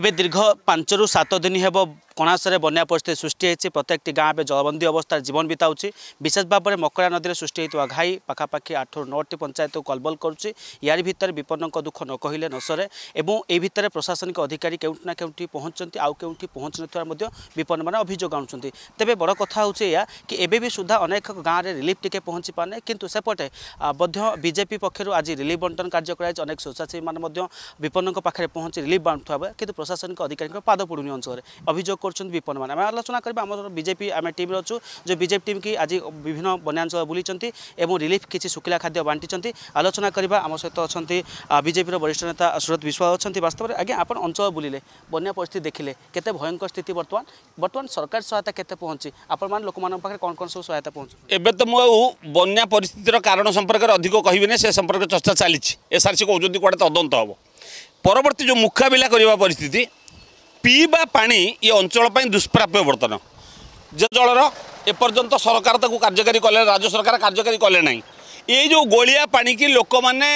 ଏବେ ଦୀର୍ଘ ପାଞ୍ଚରୁ ସାତ ଦିନ ହେବ কণাশে বন্যা পরিস্থিতি সৃষ্টি হয়েছে প্রত্যেকটি গাঁ এবার জলবন্দী অবস্থার জীবন বিতাউছি বিশেষ ভাবে মকড়া নদীরে সৃষ্টি হয়ে ঘাই পাখাপাখি আঠ নটি পঞ্চায়েত কলবল করছে ইয়ার ভিতরে বিপন্ন দুঃখ ন কহিলে নসরে এবং এই ভিতরে প্রশাসনিক অধিকারী কেউটি না কেউটি পৌঁছান আউ কেউটি পৌঁছ নথিবার বিপন্ন মানে অভিযোগ আনুচার তবে বড় কথা হচ্ছে এয়া কি এবে সুদ্ধা অনেক গাঁরে রিলিফ টিকি পৌঁছি পারে কিন্তু সেপটে মধ্য বিজেপি পক্ষর আজ রিলিফ বন্টন কার্য করা হয়েছে অনেক স্বেচ্ছাসেবী মানে বিপন্ন পাখে পৌঁছে রিলিফ বাঁটু কিন্তু প্রশাসনিক অধিকারী পাদ পড়ুনি অঞ্চলের অভিযোগ করছেন বিপন্ন মানে আমি আলোচনা করবা আমার বিজেপি আমি টিম অছু যে বিজেপি টিম কি আজ বিভিন্ন বন্যাঞ্চল বুলিছেন এবং রিলিফ কিছু শুকিলা খাদ্য বাঁটিছেন আলোচনা করা আমার সহ অনেক বিজেপির বরিষ্ঠ নেতা সুরত বিশ্বাস অনেক বাস্তবের আজ্ঞা আপনার অঞ্চল বুলিলে বন্যা পরিস্থিতি দেখলে কত ভয়ঙ্কর স্থিতি বর্তমান বর্তমান সরকার সহায়তা কত পৌঁছি আপনার লোক পাখে কোণ কোণ সব সহায়তা পৌঁছ এবে তো মু বন্যা পরিস্থিতির কারণ সম্পর্কে অধিক কহবি না সে সম্পর্কে চর্চা চালছে এসআরসি কৌন তদন্ত হব পরবর্তী যে মোকাবিলা করা পরিস্থিতি ପିଇବା ପାଣି ଏ ଅଞ୍ଚଳ ପାଇଁ ଦୁଷ୍ପ୍ରାପ୍ୟ ବର୍ତ୍ତମାନ ଯେ ଜଳର ଏପର୍ଯ୍ୟନ୍ତ ସରକାର ତାକୁ କାର୍ଯ୍ୟକାରୀ କଲେ ରାଜ୍ୟ ସରକାର କାର୍ଯ୍ୟକାରୀ କଲେ ନାହିଁ ଏଇ ଯେଉଁ ଗୋଳିଆ ପାଣିକି ଲୋକମାନେ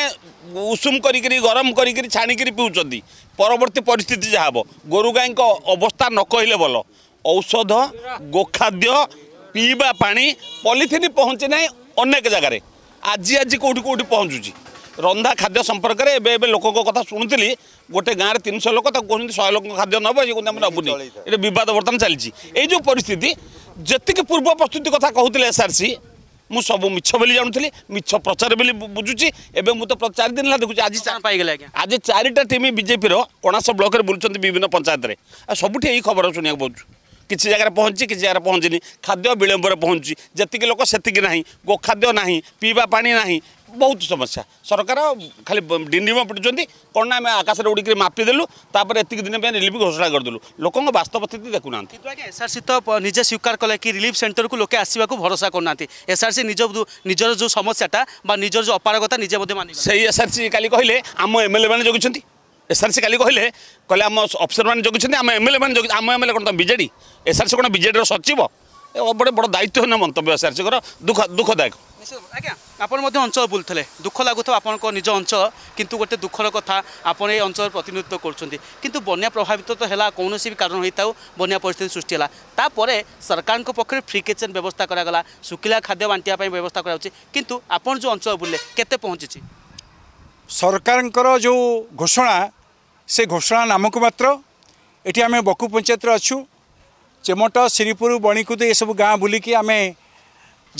ଉଷୁମ କରିକିରି ଗରମ କରିକିରି ଛାଣିକିରି ପିଉଛନ୍ତି ପରବର୍ତ୍ତୀ ପରିସ୍ଥିତି ଯାହା ହେବ ଗୋରୁଗାଈଙ୍କ ଅବସ୍ଥା ନ କହିଲେ ଭଲ ଔଷଧ ଗୋଖାଦ୍ୟ ପିଇବା ପାଣି ପଲିଥିନ୍ ପହଞ୍ଚି ନାହିଁ ଅନେକ ଜାଗାରେ ଆଜି ଆଜି କେଉଁଠି କେଉଁଠି ପହଞ୍ଚୁଛି ରନ୍ଧା ଖାଦ୍ୟ ସମ୍ପର୍କରେ ଏବେ ଏବେ ଲୋକଙ୍କ କଥା ଶୁଣୁଥିଲି ଗୋଟେ ଗାଁରେ ତିନିଶହ ଲୋକ ତାକୁ କହୁଛନ୍ତି ଶହେ ଲୋକଙ୍କ ଖାଦ୍ୟ ନେବ ସେ କହୁଛନ୍ତି ଆମେ ନେବୁନି ଏଇଟା ବିବାଦ ବର୍ତ୍ତମାନ ଚାଲିଛି ଏଇ ଯେଉଁ ପରିସ୍ଥିତି ଯେତିକି ପୂର୍ବ ପ୍ରସ୍ତୁତି କଥା କହୁଥିଲେ ଏସ୍ଆର୍ସି ମୁଁ ସବୁ ମିଛ ବୋଲି ଜାଣୁଥିଲି ମିଛ ପ୍ରଚାର ବୋଲି ବୁଝୁଛି ଏବେ ମୁଁ ତ ଚାରି ଦିନ ହେଲା ଦେଖୁଛି ଆଜି ପାଇଗଲେ ଆଜ୍ଞା ଆଜି ଚାରିଟା ଟିମ୍ ବିଜେପିର କଣାସ ବ୍ଲକରେ ବୁଲୁଛନ୍ତି ବିଭିନ୍ନ ପଞ୍ଚାୟତରେ ଆଉ ସବୁଠି ଏଇ ଖବର ଶୁଣିବାକୁ ପାଉଛୁ କିଛି ଜାଗାରେ ପହଞ୍ଚି କିଛି ଜାଗାରେ ପହଞ୍ଚିନି ଖାଦ୍ୟ ବିଳମ୍ବରେ ପହଞ୍ଚୁଛି ଯେତିକି ଲୋକ ସେତିକି ନାହିଁ ଗୋଖାଦ୍ୟ ନାହିଁ ପିଇବା ପାଣି ନାହିଁ ବହୁତ ସମସ୍ୟା ସରକାର ଖାଲି ଡିଣ୍ଡିମ ପିଟୁଛନ୍ତି କ'ଣ ନା ଆମେ ଆକାଶରେ ଉଡ଼ିକିରି ମାପିଦେଲୁ ତାପରେ ଏତିକି ଦିନ ପାଇଁ ରିଲିଫ୍ ଘୋଷଣା କରିଦେଲୁ ଲୋକଙ୍କ ବାସ୍ତବ ସ୍ଥିତି ଦେଖୁନାହାନ୍ତି କିନ୍ତୁ ଆଜ୍ଞା ଏସ୍ଆର୍ସି ତ ନିଜେ ସ୍ୱୀକାର କଲେ କି ରିଲିଫ୍ ସେଣ୍ଟରକୁ ଲୋକେ ଆସିବାକୁ ଭରସା କରୁନାହାନ୍ତି ଏସ୍ଆର୍ସି ନିଜ ନିଜର ଯେଉଁ ସମସ୍ୟାଟା ବା ନିଜର ଯେଉଁ ଅପାରଗତା ନିଜେ ମଧ୍ୟ ମାନି ସେଇ ଏସ୍ଆର୍ସି କାଲି କହିଲେ ଆମ ଏମ୍ଏଲ୍ଏ ମାନେ ଜଗିଛନ୍ତି এসআরসি কালি কহিলে কহিলে আম অফিসর মানে জগিয়েছেন আম এমএলএ মানে জগি আম এমএলএ কোণ তুমি বিজেডি এসআরসি কোণ বিজেডির সচিব এ বড় বড় দায়িত্বহীন মন্তব্য এসআরসির দুঃখ দুঃখদায়ক আজ্ঞা ଆପଣ ମଧ୍ୟ ଅଞ୍ଚଳ ବୁଲୁଥିଲେ ଦୁଃଖ ଲାଗୁଥିବ ଆପଣଙ୍କ ନିଜ ଅଞ୍ଚଳ କିନ୍ତୁ ଗୋଟେ ଦୁଃଖର କଥା ଆପଣ ଏ ଅଞ୍ଚଳର ପ୍ରତିନିଧିତ୍ୱ କରୁଛନ୍ତି କିନ୍ତୁ ବନ୍ୟା ପ୍ରଭାବିତ ତ ହେଲା କୌଣସି ବି କାରଣ ହୋଇଥାଉ ବନ୍ୟା ପରିସ୍ଥିତି ସୃଷ୍ଟି ହେଲା ତାପରେ ସରକାରଙ୍କ ପକ୍ଷରୁ ଫ୍ରି କିଚେନ୍ ବ୍ୟବସ୍ଥା କରାଗଲା ଶୁଖିଲା ଖାଦ୍ୟ ବାଣ୍ଟିବା ପାଇଁ ବ୍ୟବସ୍ଥା କରାଯାଉଛି କିନ୍ତୁ ଆପଣ ଯେଉଁ ଅଞ୍ଚଳ ବୁଲିଲେ କେତେ ପହଞ୍ଚିଛି ସରକାରଙ୍କର ଯେଉଁ ଘୋଷଣା ସେ ଘୋଷଣା ନାମକୁ ମାତ୍ର ଏଠି ଆମେ ବକୁ ପଞ୍ଚାୟତରେ ଅଛୁ ଚେମଟ ଶ୍ରୀପୁର ବଣିକୁଦ ଏସବୁ ଗାଁ ବୁଲିକି ଆମେ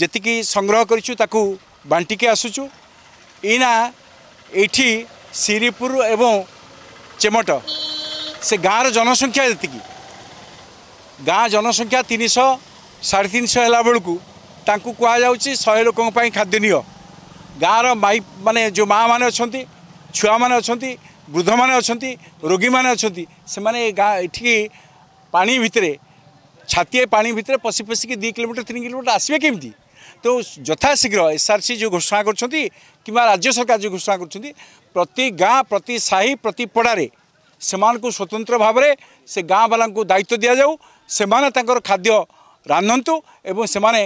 ଯେତିକି ସଂଗ୍ରହ କରିଛୁ ତାକୁ ବାଣ୍ଟିକି ଆସୁଛୁ ଏଇନା ଏଇଠି ଶ୍ରୀପୁର ଏବଂ ଚେମଟ ସେ ଗାଁର ଜନସଂଖ୍ୟା ଯେତିକି ଗାଁ ଜନସଂଖ୍ୟା ତିନିଶହ ସାଢ଼େ ତିନିଶହ ହେଲା ବେଳକୁ ତାଙ୍କୁ କୁହାଯାଉଛି ଶହେ ଲୋକଙ୍କ ପାଇଁ ଖାଦ୍ୟ ନିଅ ଗାଁର ମାଇ ମାନେ ଯେଉଁ ମାଆମାନେ ଅଛନ୍ତି ଛୁଆମାନେ ଅଛନ୍ତି ବୃଦ୍ଧମାନେ ଅଛନ୍ତି ରୋଗୀମାନେ ଅଛନ୍ତି ସେମାନେ ଏ ଗାଁ ଏଠିକି ପାଣି ଭିତରେ ଛାତିଏ ପାଣି ଭିତରେ ପଶି ପଶିକି ଦୁଇ କିଲୋମିଟର ତିନି କିଲୋମିଟର ଆସିବେ କେମିତି ତେଣୁ ଯଥାଶୀଘ୍ର ଏସ୍ଆର୍ସି ଯେଉଁ ଘୋଷଣା କରୁଛନ୍ତି କିମ୍ବା ରାଜ୍ୟ ସରକାର ଯେଉଁ ଘୋଷଣା କରୁଛନ୍ତି ପ୍ରତି ଗାଁ ପ୍ରତି ସାହି ପ୍ରତି ପଡ଼ାରେ ସେମାନଙ୍କୁ ସ୍ୱତନ୍ତ୍ର ଭାବରେ ସେ ଗାଁବାଲାଙ୍କୁ ଦାୟିତ୍ୱ ଦିଆଯାଉ ସେମାନେ ତାଙ୍କର ଖାଦ୍ୟ ରାନ୍ଧନ୍ତୁ ଏବଂ ସେମାନେ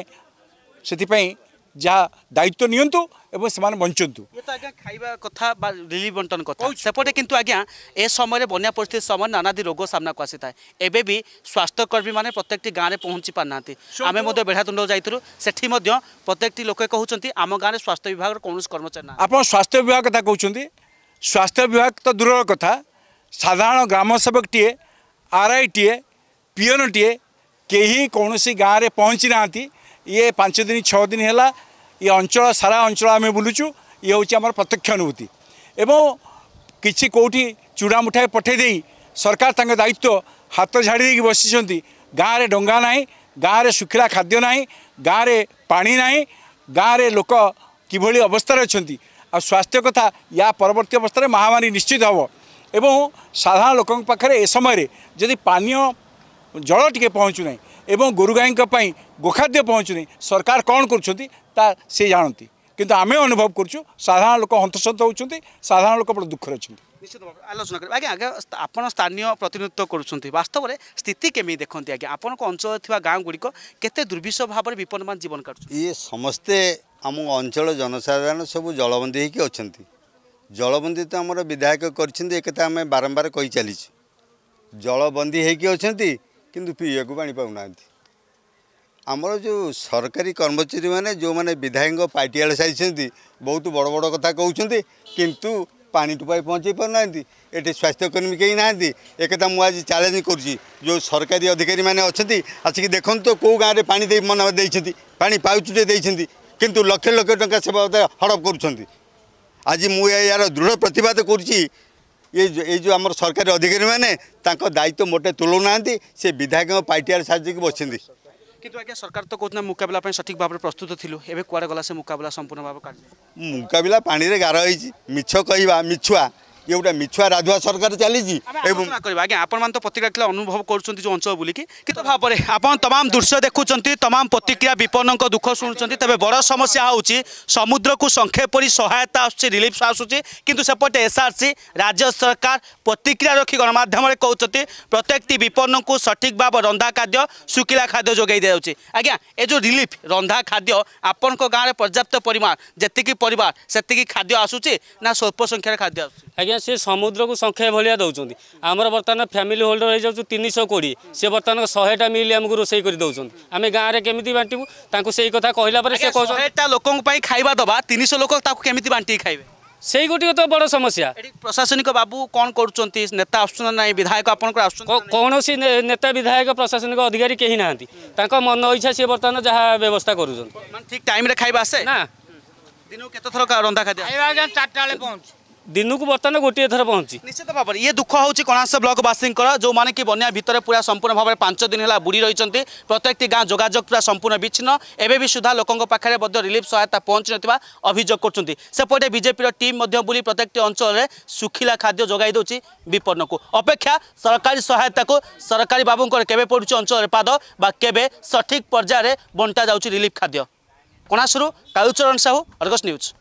ସେଥିପାଇଁ ଯାହା ଦାୟିତ୍ୱ ନିଅନ୍ତୁ ଏବଂ ସେମାନେ ବଞ୍ଚନ୍ତୁ ଇଏ ତ ଆଜ୍ଞା ଖାଇବା କଥା ବା ରିଲିଫ୍ ବଣ୍ଟନ କଥା ସେପଟେ କିନ୍ତୁ ଆଜ୍ଞା ଏ ସମୟରେ ବନ୍ୟା ପରିସ୍ଥିତି ସମୟରେ ନାନାଦି ରୋଗ ସାମ୍ନାକୁ ଆସିଥାଏ ଏବେ ବି ସ୍ୱାସ୍ଥ୍ୟକର୍ମୀମାନେ ପ୍ରତ୍ୟେକଟି ଗାଁରେ ପହଞ୍ଚି ପାରୁନାହାନ୍ତି ଆମେ ମଧ୍ୟ ବେଢ଼ାତୁଣ୍ଡ ଯାଇଥିଲୁ ସେଠି ମଧ୍ୟ ପ୍ରତ୍ୟେକଟି ଲୋକ କହୁଛନ୍ତି ଆମ ଗାଁରେ ସ୍ୱାସ୍ଥ୍ୟ ବିଭାଗର କୌଣସି କର୍ମଚାରୀ ନାହିଁ ଆପଣ ସ୍ୱାସ୍ଥ୍ୟ ବିଭାଗ କଥା କହୁଛନ୍ତି ସ୍ୱାସ୍ଥ୍ୟ ବିଭାଗ ତ ଦୂରର କଥା ସାଧାରଣ ଗ୍ରାମସେବକଟିଏ ଆର୍ଆଇଟିଏ ପିଅନଟିଏ କେହି କୌଣସି ଗାଁରେ ପହଞ୍ଚି ନାହାନ୍ତି ଇଏ ପାଞ୍ଚ ଦିନ ଛଅ ଦିନ ହେଲା ଇଏ ଅଞ୍ଚଳ ସାରା ଅଞ୍ଚଳ ଆମେ ବୁଲୁଛୁ ଇଏ ହେଉଛି ଆମର ପ୍ରତ୍ୟକ୍ଷ ଅନୁଭୂତି ଏବଂ କିଛି କେଉଁଠି ଚୁଡ଼ା ମୁଠାଏ ପଠାଇ ଦେଇ ସରକାର ତାଙ୍କ ଦାୟିତ୍ୱ ହାତ ଝାଡ଼ି ଦେଇକି ବସିଛନ୍ତି ଗାଁରେ ଡଙ୍ଗା ନାହିଁ ଗାଁରେ ଶୁଖିଲା ଖାଦ୍ୟ ନାହିଁ ଗାଁରେ ପାଣି ନାହିଁ ଗାଁରେ ଲୋକ କିଭଳି ଅବସ୍ଥାରେ ଅଛନ୍ତି ଆଉ ସ୍ୱାସ୍ଥ୍ୟ କଥା ୟା ପରବର୍ତ୍ତୀ ଅବସ୍ଥାରେ ମହାମାରୀ ନିଶ୍ଚିତ ହେବ ଏବଂ ସାଧାରଣ ଲୋକଙ୍କ ପାଖରେ ଏ ସମୟରେ ଯଦି ପାନୀୟ ଜଳ ଟିକେ ପହଞ୍ଚୁନାହିଁ এবং ଗୋରୁଗାଈଙ୍କ ପାଇଁ ଗୋଖାଦ୍ୟ ପହଞ୍ଚୁନି ସରକାର କ'ଣ କରୁଛନ୍ତି ତା ସେ ଜାଣନ୍ତି କିନ୍ତୁ ଆମେ ଅନୁଭବ କରୁଛୁ ସାଧାରଣ ଲୋକ ହନ୍ତସନ୍ତ ହେଉଛନ୍ତି ସାଧାରଣ ଲୋକ ବଡ଼ ଦୁଃଖରେ ଅଛନ୍ତି ନିଶ୍ଚିତ ଭାବେ ଆଲୋଚନା କରିବେ ଆଜ୍ଞା ଆଜ୍ଞା ଆପଣ ସ୍ଥାନୀୟ ପ୍ରତିନିଧିତ୍ୱ କରୁଛନ୍ତି ବାସ୍ତବରେ ସ୍ଥିତି କେମିତି ଦେଖନ୍ତି ଆଜ୍ଞା ଆପଣଙ୍କ ଅଞ୍ଚଳରେ ଥିବା ଗାଁ ଗୁଡ଼ିକ କେତେ ଦୁର୍ବିଷ ଭାବରେ ବିପନ୍ନମାନ ଜୀବନ କାଟୁଛନ୍ତି ଇଏ ସମସ୍ତେ ଆମ ଅଞ୍ଚଳ ଜନସାଧାରଣ ସବୁ ଜଳବନ୍ଦୀ ହେଇକି ଅଛନ୍ତି ଜଳବନ୍ଦୀ ତ ଆମର ବିଧାୟକ କରିଛନ୍ତି ଏକଥା ଆମେ ବାରମ୍ବାର କହିଚାଲିଛୁ ଜଳବନ୍ଦୀ ହେଇକି ଅଛନ୍ତି कि पिउन आमर जो सरकारी कर्मचारी माने जो विधायक पार्टी आए सिक्स बहुत बड बड कथा पानी पा पहचाइ पाउँदै एटे स्वास्थ्यकर्मी केही नाँदै एकता च्यालेन्ज गर्ु सरकारी अधिकारिने अनि आसकि देखिन्छ पाचुटेन्ट किन लक्ष लक्षा सेवा हडप गरुन्छ आज म यहाँ दृढ प्रतिवाद गर्छ ये जो आम सरकारी अधिकारी मैंने दायित्व मोटे तुलो ना से विधायक पार्टी साजिक बसि কিন্তু আজ্ঞা সরকার তো কোথাও মোকাবিলা সঠিক ভাবে প্রস্তুত লু এবে কুয়াড়ে গলা সে মোকাবিলা সম্পূর্ণ ভাবে কার্য মোকাবিলা পাঁচ গার হয়েছি মিছ কহা মিছুয়া ଇଏ ଗୋଟେ ମିଛୁଆ ରାଜୁଆ ସରକାର ଚାଲିଛି ଏବଂ କରିବା ଆଜ୍ଞା ଆପଣମାନେ ତ ପ୍ରତିକ୍ରିୟା ଅନୁଭବ କରୁଛନ୍ତି ଯେଉଁ ଅଞ୍ଚଳ ବୁଲିକି କିନ୍ତୁ ଭାବରେ ଆପଣ ତମାମ ଦୃଶ୍ୟ ଦେଖୁଛନ୍ତି ତମାମ ପ୍ରତିକ୍ରିୟା ବିପନ୍ନଙ୍କ ଦୁଃଖ ଶୁଣୁଛନ୍ତି ତେବେ ବଡ଼ ସମସ୍ୟା ହେଉଛି ସମୁଦ୍ରକୁ ସଂକ୍ଷେ ପରି ସହାୟତା ଆସୁଛି ରିଲିଫ୍ ଆସୁଛି କିନ୍ତୁ ସେପଟେ ଏସ୍ଆର୍ସି ରାଜ୍ୟ ସରକାର ପ୍ରତିକ୍ରିୟା ରଖି ଗଣମାଧ୍ୟମରେ କହୁଛନ୍ତି ପ୍ରତ୍ୟେକଟି ବିପନ୍ନଙ୍କୁ ସଠିକ୍ ଭାବେ ରନ୍ଧା ଖାଦ୍ୟ ଶୁଖିଲା ଖାଦ୍ୟ ଯୋଗାଇ ଦିଆଯାଉଛି ଆଜ୍ଞା ଏ ଯେଉଁ ରିଲିଫ୍ ରନ୍ଧା ଖାଦ୍ୟ ଆପଣଙ୍କ ଗାଁରେ ପର୍ଯ୍ୟାପ୍ତ ପରିମାଣ ଯେତିକି ପରିବାର ସେତିକି ଖାଦ୍ୟ ଆସୁଛି ନା ସ୍ୱଳ୍ପ ସଂଖ୍ୟାରେ ଖାଦ୍ୟ ଆସୁଛି ଆଜ୍ଞା ସେ ସମୁଦ୍ରକୁ ସଂଖ୍ୟା ଭଳିଆ ଦେଉଛନ୍ତି ଆମର ବର୍ତ୍ତମାନ ଫ୍ୟାମିଲି ହୋଲ୍ଡର ହେଇଯାଉଛି ତିନିଶହ କୋଡ଼ିଏ ସେ ବର୍ତ୍ତମାନ ଶହେଟା ମିଲ୍ ଆମକୁ ରୋଷେଇ କରି ଦେଉଛନ୍ତି ଆମେ ଗାଁରେ କେମିତି ବାଣ୍ଟିବୁ ତାଙ୍କୁ ସେଇ କଥା କହିଲା ପରେ ସେ ଶହେଟା ଲୋକଙ୍କ ପାଇଁ ଖାଇବା ଦେବା ତିନିଶହ ଲୋକ ତାକୁ କେମିତି ବାଣ୍ଟିକି ଖାଇବେ ସେଇ ଗୋଟିକ ତ ବଡ଼ ସମସ୍ୟା ପ୍ରଶାସନିକ ବାବୁ କ'ଣ କରୁଛନ୍ତି ନେତା ଆସୁଛନ୍ତି ନାହିଁ ବିଧାୟକ ଆପଣଙ୍କର ଆସୁଛନ୍ତି କୌଣସି ନେତା ବିଧାୟକ ପ୍ରଶାସନିକ ଅଧିକାରୀ କେହି ନାହାନ୍ତି ତାଙ୍କ ମନ ଇଚ୍ଛା ସିଏ ବର୍ତ୍ତମାନ ଯାହା ବ୍ୟବସ୍ଥା କରୁଛନ୍ତି ଠିକ୍ ଟାଇମ୍ରେ ଖାଇବା ଆସେ ନା ଦିନକୁ କେତେ ଥର ରନ୍ଧା ଖାଦ୍ୟ ଚାରିଟା ବେଳେ ପହଞ୍ଚୁ দিনকু বর্তমানে গোটিয়ে থর পৌঁছি নিশ্চিত ভাবে ইয়ে দুঃখ হচ্ছে কণাশ ব্লকবাসীঙ্কর যে কি বন্যা ভিতরে পুরা সম্পূর্ণ ভাবে পাঁচ দিন হল বুড়ি রয়েছেন প্রত্যেকটি গাঁ যোগাযোগ পুরা সম্পূর্ণ বিচ্ছিন্ন এবে বি সুদ্ধা লোক পাখে মধ্য রিলিফ সহায়তা পৌঁছি নথিবা অভিযোগ করছেন সেপটে বিজেপির টিম মধ্য বুলি প্রত্যেকটি অঞ্চলের শুখিলা খাদ্য যোগাই দেউছি বিপন্নকু অপেক্ষা সরকারি সহায়তাকু সরকারি বাবুঙ্কর কেবে পড়ুছে অঞ্চলের পাদ বা কেবে সঠিক পর্যায়ে বন্টা যাচ্ছে রিলিফ খাদ্য কণাশরু কালুচরণ সাহু অর্গস নিউজ